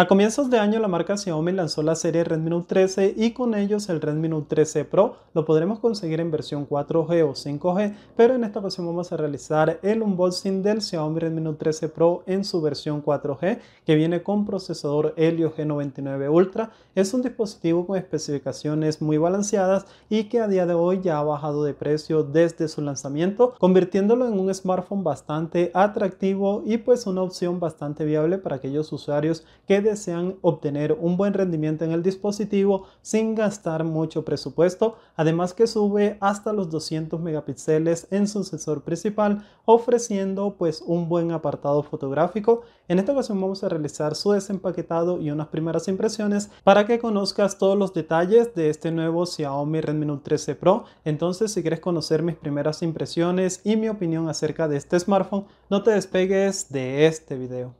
A comienzos de año la marca Xiaomi lanzó la serie Redmi Note 13 y con ellos el Redmi Note 13 Pro lo podremos conseguir en versión 4G o 5G, pero en esta ocasión vamos a realizar el unboxing del Xiaomi Redmi Note 13 Pro en su versión 4G que viene con procesador Helio G99 Ultra. Es un dispositivo con especificaciones muy balanceadas y que a día de hoy ya ha bajado de precio desde su lanzamiento, convirtiéndolo en un smartphone bastante atractivo y pues una opción bastante viable para aquellos usuarios que desean obtener un buen rendimiento en el dispositivo sin gastar mucho presupuesto, además que sube hasta los 200 megapíxeles en su sensor principal, ofreciendo pues un buen apartado fotográfico. En esta ocasión vamos a realizar su desempaquetado y unas primeras impresiones para que conozcas todos los detalles de este nuevo Xiaomi Redmi Note 13 Pro. Entonces, si quieres conocer mis primeras impresiones y mi opinión acerca de este smartphone, no te despegues de este video.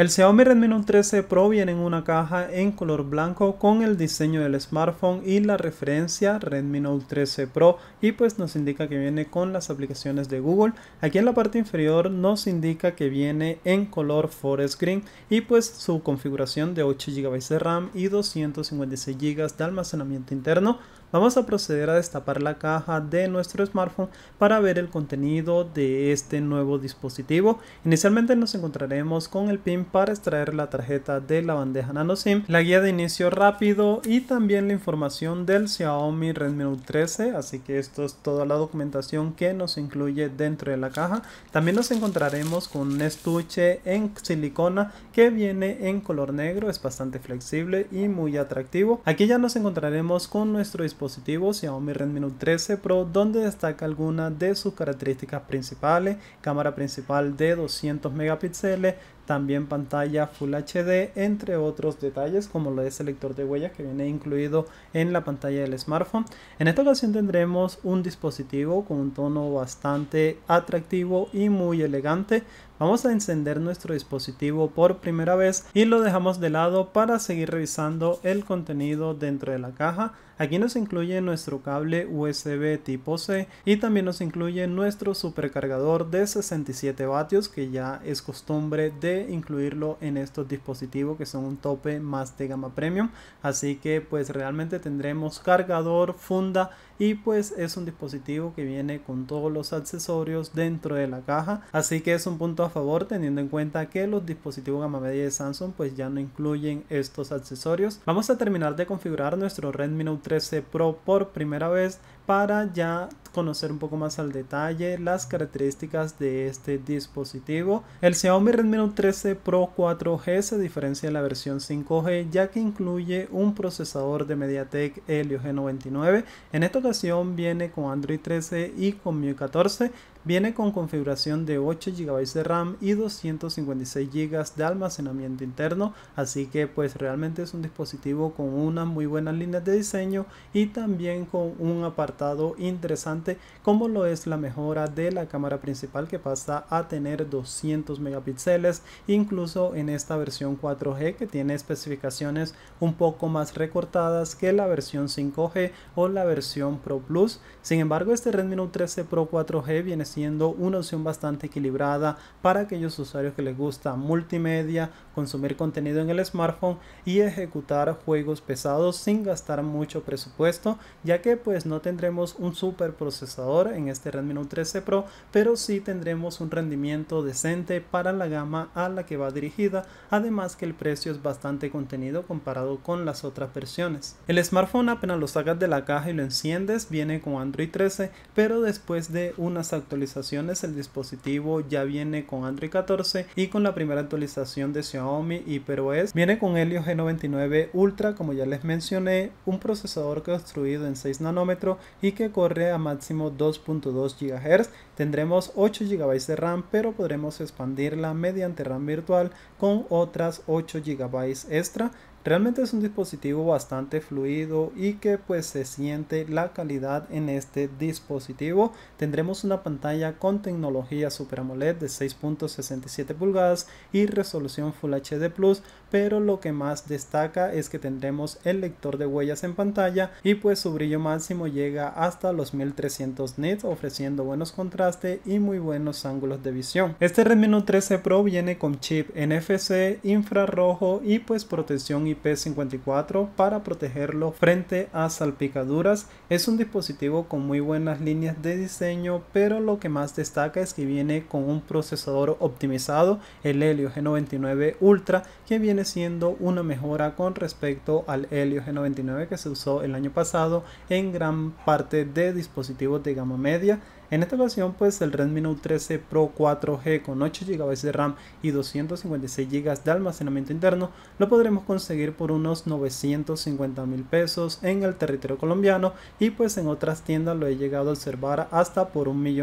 El Xiaomi Redmi Note 13 Pro viene en una caja en color blanco con el diseño del smartphone y la referencia Redmi Note 13 Pro y pues nos indica que viene con las aplicaciones de Google. Aquí en la parte inferior nos indica que viene en color forest green y pues su configuración de 8 GB de RAM y 256 GB de almacenamiento interno. Vamos a proceder a destapar la caja de nuestro smartphone para ver el contenido de este nuevo dispositivo. Inicialmente nos encontraremos con el pin para extraer la tarjeta de la bandeja SIM la guía de inicio rápido y también la información del Xiaomi Redmi Note 13, así que esto es toda la documentación que nos incluye dentro de la caja. También nos encontraremos con un estuche en silicona que viene en color negro, es bastante flexible y muy atractivo. Aquí ya nos encontraremos con nuestro dispositivo Xiaomi Redmi Note 13 Pro donde destaca algunas de sus características principales, cámara principal de 200 megapíxeles, también pantalla Full HD, entre otros detalles como lo es el lector de huellas que viene incluido en la pantalla del smartphone. En esta ocasión tendremos un dispositivo con un tono bastante atractivo y muy elegante Vamos a encender nuestro dispositivo por primera vez y lo dejamos de lado para seguir revisando el contenido dentro de la caja. Aquí nos incluye nuestro cable USB tipo C y también nos incluye nuestro supercargador de 67 vatios que ya es costumbre de incluirlo en estos dispositivos que son un tope más de gama premium. Así que pues realmente tendremos cargador, funda y pues es un dispositivo que viene con todos los accesorios dentro de la caja así que es un punto a favor teniendo en cuenta que los dispositivos gama media de Samsung pues ya no incluyen estos accesorios vamos a terminar de configurar nuestro Redmi Note 13 Pro por primera vez para ya conocer un poco más al detalle las características de este dispositivo. El Xiaomi Redmi Note 13 Pro 4G se diferencia de la versión 5G ya que incluye un procesador de MediaTek Helio G99. En esta ocasión viene con Android 13 y con MIUI 14. Viene con configuración de 8 GB de RAM y 256 GB de almacenamiento interno, así que pues realmente es un dispositivo con una muy buena línea de diseño y también con un apartado interesante como lo es la mejora de la cámara principal que pasa a tener 200 megapíxeles, incluso en esta versión 4G que tiene especificaciones un poco más recortadas que la versión 5G o la versión Pro Plus. Sin embargo, este Redmi Note 13 Pro 4G viene siendo una opción bastante equilibrada para aquellos usuarios que les gusta multimedia, consumir contenido en el smartphone y ejecutar juegos pesados sin gastar mucho presupuesto, ya que pues no tendremos un super procesador en este Redmi Note 13 Pro, pero sí tendremos un rendimiento decente para la gama a la que va dirigida, además que el precio es bastante contenido comparado con las otras versiones. El smartphone apenas lo sacas de la caja y lo enciendes, viene con Android 13, pero después de unas actualizaciones actualizaciones el dispositivo ya viene con Android 14 y con la primera actualización de Xiaomi y pero es Viene con Helio G99 Ultra, como ya les mencioné, un procesador construido en 6 nanómetros y que corre a máximo 2.2 GHz. Tendremos 8 GB de RAM, pero podremos expandirla mediante RAM virtual con otras 8 GB extra. Realmente es un dispositivo bastante fluido y que pues se siente la calidad en este dispositivo. Tendremos una pantalla con tecnología Super AMOLED de 6.67 pulgadas y resolución Full HD Plus, pero lo que más destaca es que tendremos el lector de huellas en pantalla y pues su brillo máximo llega hasta los 1300 nits ofreciendo buenos contrastes y muy buenos ángulos de visión. Este Redmi Note 13 Pro viene con chip NFC, infrarrojo y pues protección IP54 para protegerlo frente a salpicaduras. Es un dispositivo con muy buenas líneas de diseño, pero lo que más destaca es que viene con un procesador optimizado, el Helio G99 Ultra, que viene siendo una mejora con respecto al Helio G99 que se usó el año pasado en gran parte de dispositivos de gama media. En esta ocasión pues el Redmi Note 13 Pro 4G con 8 GB de RAM y 256 GB de almacenamiento interno lo podremos conseguir por unos 950 mil pesos en el territorio colombiano y pues en otras tiendas lo he llegado a observar hasta por mil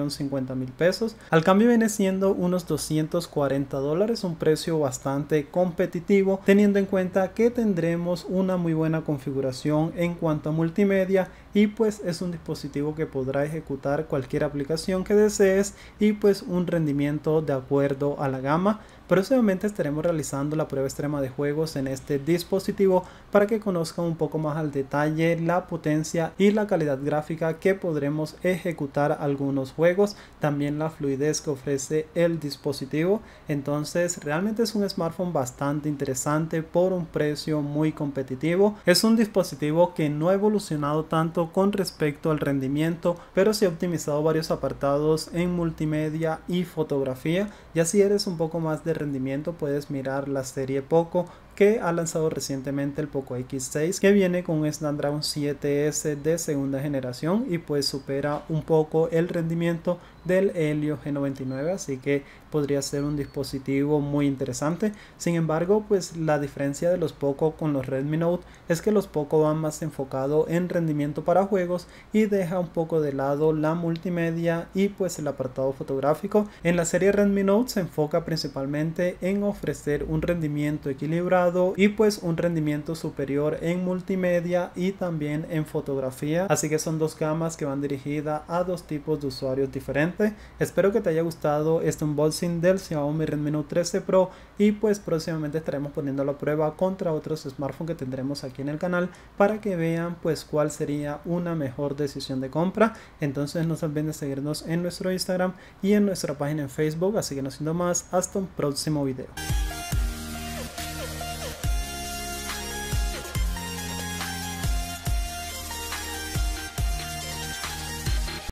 pesos. Al cambio viene siendo unos 240 dólares, un precio bastante competitivo teniendo en cuenta que tendremos una muy buena configuración en cuanto a multimedia y pues es un dispositivo que podrá ejecutar cualquier aplicación que desees y pues un rendimiento de acuerdo a la gama Próximamente estaremos realizando la prueba extrema de juegos en este dispositivo para que conozcan un poco más al detalle la potencia y la calidad gráfica que podremos ejecutar algunos juegos, también la fluidez que ofrece el dispositivo. Entonces realmente es un smartphone bastante interesante por un precio muy competitivo. Es un dispositivo que no ha evolucionado tanto con respecto al rendimiento, pero se ha optimizado varios apartados en multimedia y fotografía. Ya si eres un poco más de rendimiento puedes mirar la serie Poco que ha lanzado recientemente el Poco X6 que viene con un Snapdragon 7S de segunda generación y pues supera un poco el rendimiento del Helio G99, así que podría ser un dispositivo muy interesante. Sin embargo, pues la diferencia de los Poco con los Redmi Note es que los Poco van más enfocado en rendimiento para juegos y deja un poco de lado la multimedia y pues el apartado fotográfico. En la serie Redmi Note se enfoca principalmente en ofrecer un rendimiento equilibrado y pues un rendimiento superior en multimedia y también en fotografía. Así que son dos gamas que van dirigidas a dos tipos de usuarios diferentes. Espero que te haya gustado este unboxing del Xiaomi Redmi Note 13 Pro y pues próximamente estaremos poniendo la prueba contra otros smartphones que tendremos aquí en el canal para que vean pues cuál sería una mejor decisión de compra. Entonces no se olviden de seguirnos en nuestro Instagram y en nuestra página en Facebook. Así que no siendo más, hasta un próximo video.